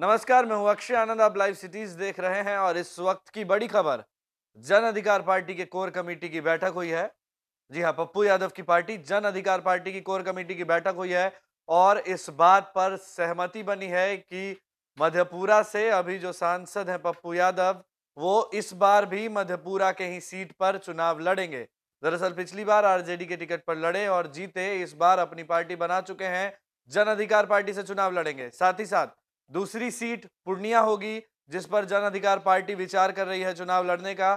नमस्कार मैं हूं अक्षय आनंद आप लाइव सिटीज देख रहे हैं और इस वक्त की बड़ी खबर जन अधिकार पार्टी के कोर कमेटी की बैठक हुई है जी हाँ पप्पू यादव की पार्टी जन अधिकार पार्टी की कोर कमेटी की बैठक हुई है और इस बात पर सहमति बनी है कि मध्यपुरा से अभी जो सांसद हैं पप्पू यादव वो इस बार भी मध्यपुरा के ही सीट पर चुनाव लड़ेंगे दरअसल पिछली बार आरजेडी के टिकट पर लड़े और जीते इस बार अपनी पार्टी बना चुके हैं जन अधिकार पार्टी से चुनाव लड़ेंगे साथ ही साथ दूसरी सीट पूर्णिया होगी जिस पर जन अधिकार पार्टी विचार कर रही है चुनाव लड़ने का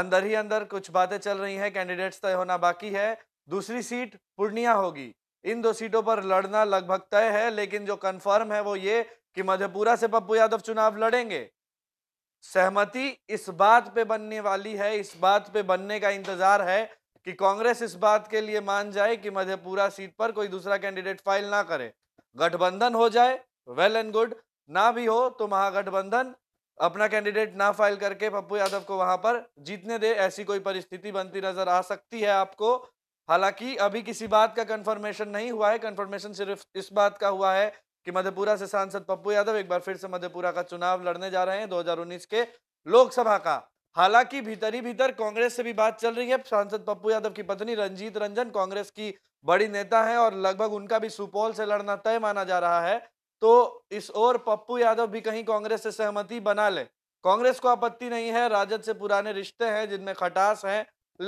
अंदर ही अंदर कुछ बातें चल रही हैं कैंडिडेट्स तय होना बाकी है दूसरी सीट पूर्णिया होगी इन दो सीटों पर लड़ना लगभग तय है लेकिन जो कंफर्म है वो ये कि मधेपुरा से पप्पू यादव चुनाव लड़ेंगे सहमति इस बात पे बनने वाली है इस बात पे बनने का इंतजार है कि कांग्रेस इस बात के लिए मान जाए कि मधेपुरा सीट पर कोई दूसरा कैंडिडेट फाइल ना करे गठबंधन हो जाए वेल एंड गुड ना भी हो तो महागठबंधन अपना कैंडिडेट ना फाइल करके पप्पू यादव को वहां पर जीतने दे ऐसी कोई परिस्थिति बनती नजर आ सकती है आपको हालांकि अभी किसी बात का कंफर्मेशन नहीं हुआ है कंफर्मेशन सिर्फ इस बात का हुआ है कि मधेपुरा से सांसद पप्पू यादव एक बार फिर से मधेपुरा का चुनाव लड़ने जा रहे हैं दो के लोकसभा का हालांकि भीतर ही भीतर कांग्रेस से भी बात चल रही है सांसद पप्पू यादव की पत्नी रंजीत रंजन कांग्रेस की बड़ी नेता है और लगभग उनका भी सुपौल से लड़ना तय माना जा रहा है तो इस ओर पप्पू यादव भी कहीं कांग्रेस से सहमति बना ले कांग्रेस को आपत्ति नहीं है राजद से पुराने रिश्ते हैं जिनमें खटास है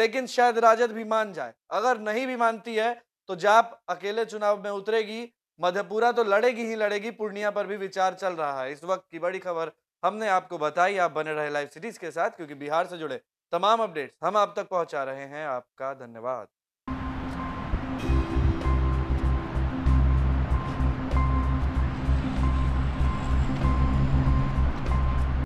लेकिन शायद राजद भी मान जाए अगर नहीं भी मानती है तो जाप अकेले चुनाव में उतरेगी मधेपुरा तो लड़ेगी ही लड़ेगी पूर्णिया पर भी विचार चल रहा है इस वक्त की बड़ी खबर हमने आपको बताई आप बने रहे लाइव सीरीज के साथ क्योंकि बिहार से जुड़े तमाम अपडेट्स हम आप तक पहुंचा रहे हैं आपका धन्यवाद